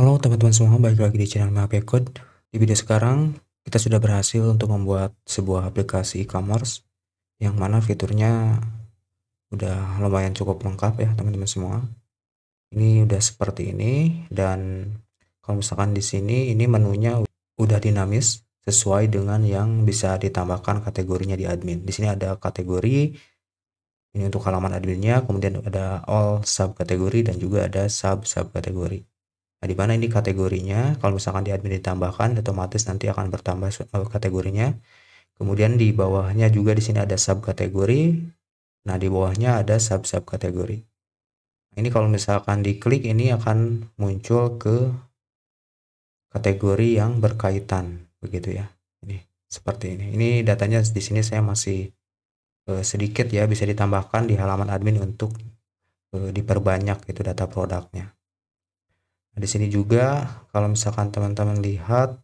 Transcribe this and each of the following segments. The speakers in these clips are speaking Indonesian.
Halo teman-teman semua, balik lagi di channel MHP Code. Di video sekarang, kita sudah berhasil untuk membuat sebuah aplikasi e-commerce yang mana fiturnya udah lumayan cukup lengkap ya teman-teman semua. Ini udah seperti ini dan kalau misalkan di sini ini menunya udah dinamis sesuai dengan yang bisa ditambahkan kategorinya di admin. Di sini ada kategori, ini untuk halaman adminnya, kemudian ada all sub kategori dan juga ada sub sub kategori Nah, di mana ini kategorinya? Kalau misalkan di admin ditambahkan, otomatis nanti akan bertambah eh, kategorinya. Kemudian di bawahnya juga di sini ada subkategori. Nah, di bawahnya ada sub-sub kategori. Ini kalau misalkan diklik ini akan muncul ke kategori yang berkaitan, begitu ya. Ini seperti ini. Ini datanya di sini saya masih eh, sedikit ya bisa ditambahkan di halaman admin untuk eh, diperbanyak itu data produknya. Nah, di sini juga kalau misalkan teman-teman lihat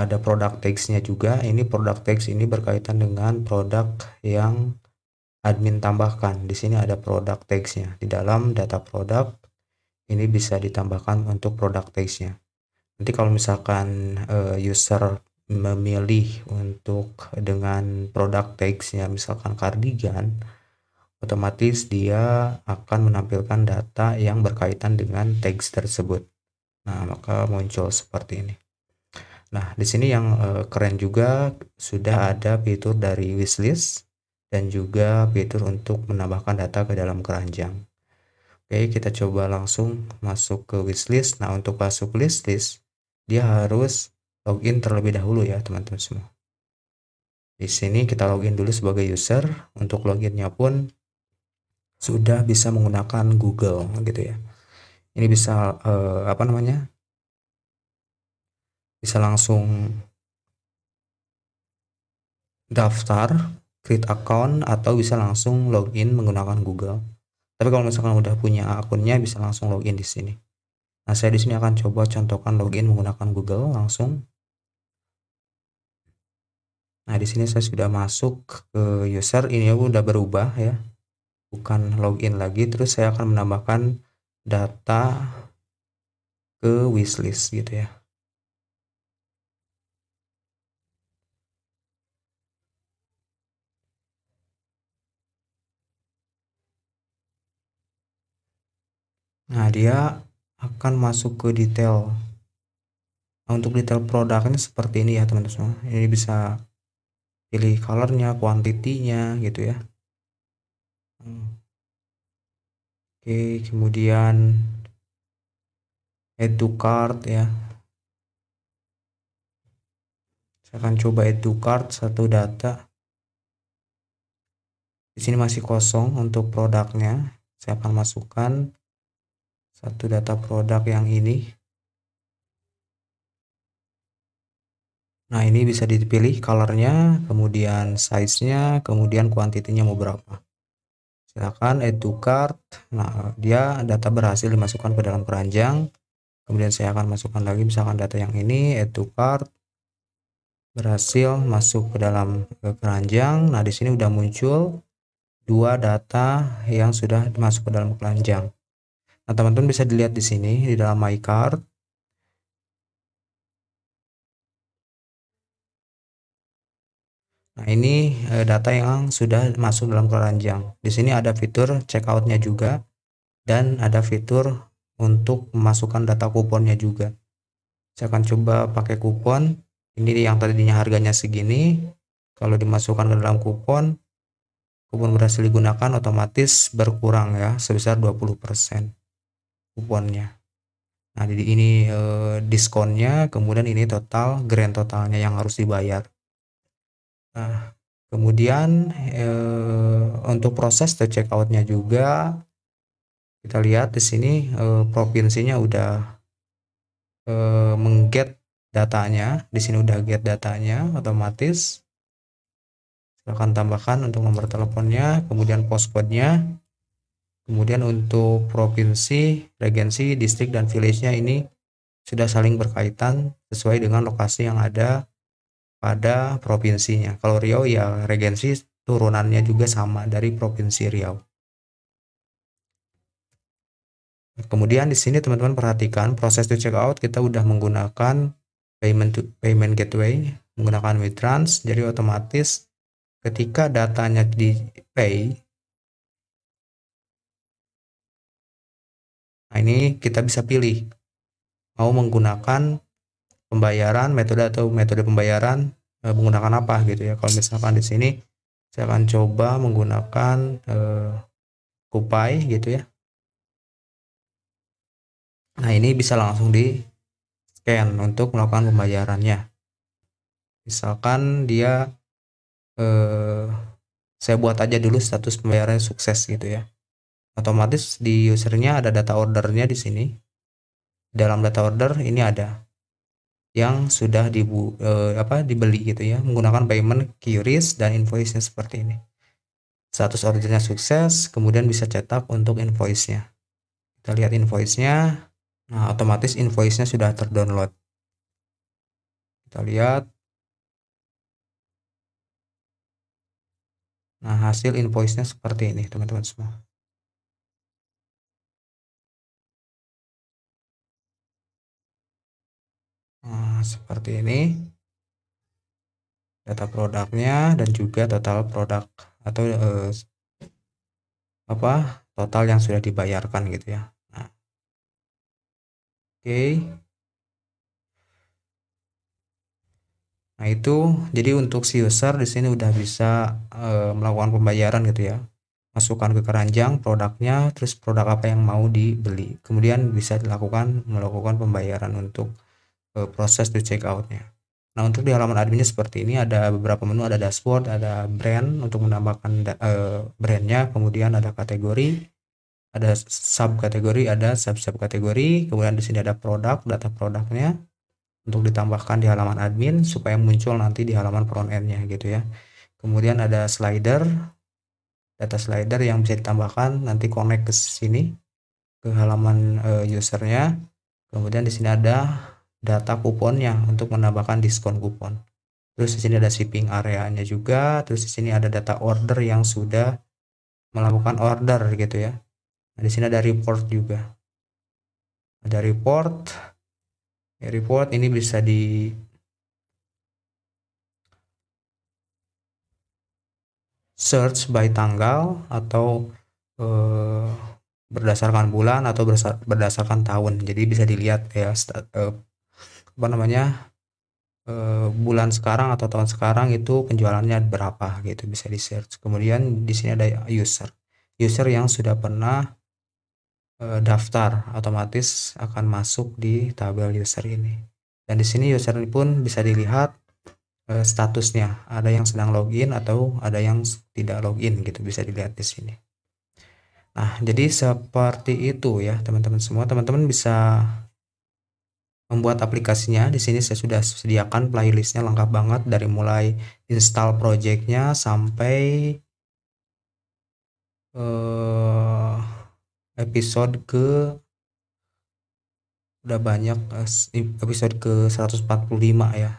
ada product tags juga. Ini product tags ini berkaitan dengan produk yang admin tambahkan. Di sini ada product tags Di dalam data produk ini bisa ditambahkan untuk product tags Nanti kalau misalkan uh, user memilih untuk dengan product tags misalkan cardigan, otomatis dia akan menampilkan data yang berkaitan dengan teks tersebut. Nah, maka muncul seperti ini. Nah, di sini yang eh, keren juga sudah ada fitur dari wishlist dan juga fitur untuk menambahkan data ke dalam keranjang. Oke, kita coba langsung masuk ke wishlist. Nah, untuk masuk wishlist, dia harus login terlebih dahulu ya, teman-teman semua. Di sini kita login dulu sebagai user. Untuk loginnya pun sudah bisa menggunakan Google gitu ya. Ini bisa eh, apa namanya? Bisa langsung daftar, create account atau bisa langsung login menggunakan Google. Tapi kalau misalkan udah punya akunnya bisa langsung login di sini. Nah, saya di sini akan coba contohkan login menggunakan Google langsung. Nah, di sini saya sudah masuk ke user, ini udah berubah ya bukan login lagi terus saya akan menambahkan data ke wishlist gitu ya Nah, dia akan masuk ke detail. Nah, untuk detail produknya seperti ini ya, teman-teman. Ini bisa pilih colornya, quantity-nya gitu ya. Hmm. Oke, kemudian add to cart ya. Saya akan coba add to cart satu data. Di sini masih kosong untuk produknya. Saya akan masukkan satu data produk yang ini. Nah, ini bisa dipilih colornya, kemudian size-nya, kemudian kuantitinya mau berapa silakan add to cart nah dia data berhasil dimasukkan ke dalam keranjang kemudian saya akan masukkan lagi misalkan data yang ini add to cart berhasil masuk ke dalam keranjang nah di sini sudah muncul dua data yang sudah masuk ke dalam keranjang nah teman-teman bisa dilihat di sini di dalam my cart Nah, ini eh, data yang sudah masuk dalam keranjang. Di sini ada fitur checkout-nya juga dan ada fitur untuk memasukkan data kuponnya juga. Saya akan coba pakai kupon. Ini yang tadinya harganya segini, kalau dimasukkan ke dalam kupon, kupon berhasil digunakan otomatis berkurang ya sebesar 20% kuponnya. Nah, jadi ini e, diskonnya, kemudian ini total grand totalnya yang harus dibayar. Nah, kemudian e, untuk proses the out-nya juga kita lihat di sini e, provinsinya udah e, mengget datanya, di sini udah get datanya otomatis. silakan tambahkan untuk nomor teleponnya, kemudian postcode-nya. Kemudian untuk provinsi, regensi, distrik, dan village-nya ini sudah saling berkaitan sesuai dengan lokasi yang ada pada provinsinya. Kalau Riau ya regensi turunannya juga sama dari provinsi Riau. Kemudian di sini teman-teman perhatikan proses to check out kita udah menggunakan payment to, payment gateway menggunakan WeTrans jadi otomatis ketika datanya di pay Nah, ini kita bisa pilih mau menggunakan pembayaran metode atau metode pembayaran e, menggunakan apa gitu ya kalau misalkan di sini saya akan coba menggunakan e, eh, kupai gitu ya nah ini bisa langsung di scan untuk melakukan pembayarannya misalkan dia e, saya buat aja dulu status pembayaran sukses gitu ya otomatis di usernya ada data ordernya di sini dalam data order ini ada yang sudah dibu eh, apa dibeli gitu ya menggunakan payment QRIS dan invoice-nya seperti ini. Status ordernya sukses, kemudian bisa cetak untuk invoice-nya. Kita lihat invoice-nya. Nah, otomatis invoice-nya sudah terdownload. Kita lihat. Nah, hasil invoice-nya seperti ini, teman-teman semua. Nah, seperti ini. Data produknya dan juga total produk atau eh, apa? total yang sudah dibayarkan gitu ya. Nah. Oke. Nah, itu jadi untuk si user di sini udah bisa e, melakukan pembayaran gitu ya. Masukkan ke keranjang produknya, terus produk apa yang mau dibeli. Kemudian bisa dilakukan melakukan pembayaran untuk e, proses to check out-nya. nah untuk di halaman adminnya seperti ini ada beberapa menu ada dashboard ada brand untuk menambahkan e, brandnya kemudian ada kategori ada sub kategori, ada sub sub kategori, kemudian di sini ada produk data produknya untuk ditambahkan di halaman admin supaya muncul nanti di halaman front end-nya gitu ya kemudian ada slider data slider yang bisa ditambahkan nanti connect ke sini ke halaman e, usernya kemudian di sini ada data kuponnya untuk menambahkan diskon kupon. Terus di sini ada shipping areanya juga, terus di sini ada data order yang sudah melakukan order gitu ya. Nah, di sini ada report juga. Ada report. Ya, report ini bisa di search by tanggal atau eh, berdasarkan bulan atau berdasarkan tahun. Jadi bisa dilihat ya eh, apa namanya uh, bulan sekarang atau tahun sekarang itu penjualannya berapa gitu bisa di search kemudian di sini ada user user yang sudah pernah uh, daftar otomatis akan masuk di tabel user ini dan di sini user pun bisa dilihat eh, statusnya ada yang sedang login atau ada yang tidak login gitu bisa dilihat di sini nah jadi seperti itu ya teman-teman semua teman-teman bisa membuat aplikasinya. Di sini saya sudah sediakan playlistnya lengkap banget dari mulai install projectnya sampai uh, episode ke udah banyak eh, episode ke 145 ya.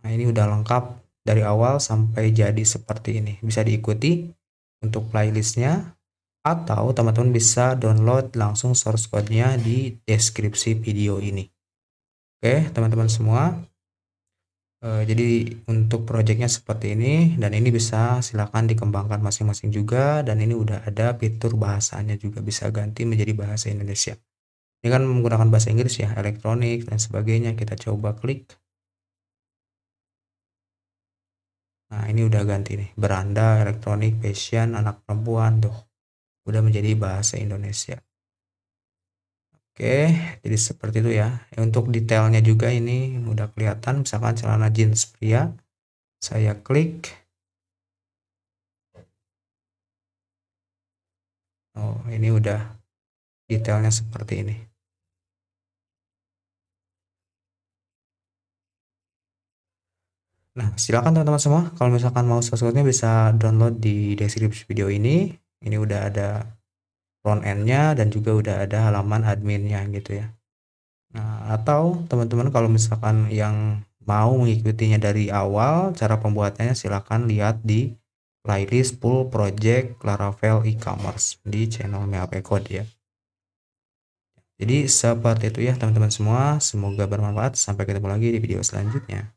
Nah, ini udah lengkap dari awal sampai jadi seperti ini. Bisa diikuti untuk playlistnya atau teman-teman bisa download langsung source code-nya di deskripsi video ini. Oke, teman-teman semua. E, jadi untuk projectnya seperti ini dan ini bisa silakan dikembangkan masing-masing juga dan ini udah ada fitur bahasanya juga bisa ganti menjadi bahasa Indonesia. Ini kan menggunakan bahasa Inggris ya, elektronik dan sebagainya. Kita coba klik. Nah, ini udah ganti nih. Beranda, elektronik, fashion, anak perempuan, tuh udah menjadi bahasa Indonesia. Oke, jadi seperti itu ya. Eh, untuk detailnya juga ini mudah kelihatan, misalkan celana jeans pria, saya klik. Oh, ini udah detailnya seperti ini. Nah, silakan teman-teman semua, kalau misalkan mau subscribe bisa download di deskripsi video ini ini udah ada front end-nya dan juga udah ada halaman adminnya gitu ya nah atau teman-teman kalau misalkan yang mau mengikutinya dari awal cara pembuatannya silahkan lihat di playlist full project Laravel e-commerce di channel MAP Code ya jadi seperti itu ya teman-teman semua semoga bermanfaat sampai ketemu lagi di video selanjutnya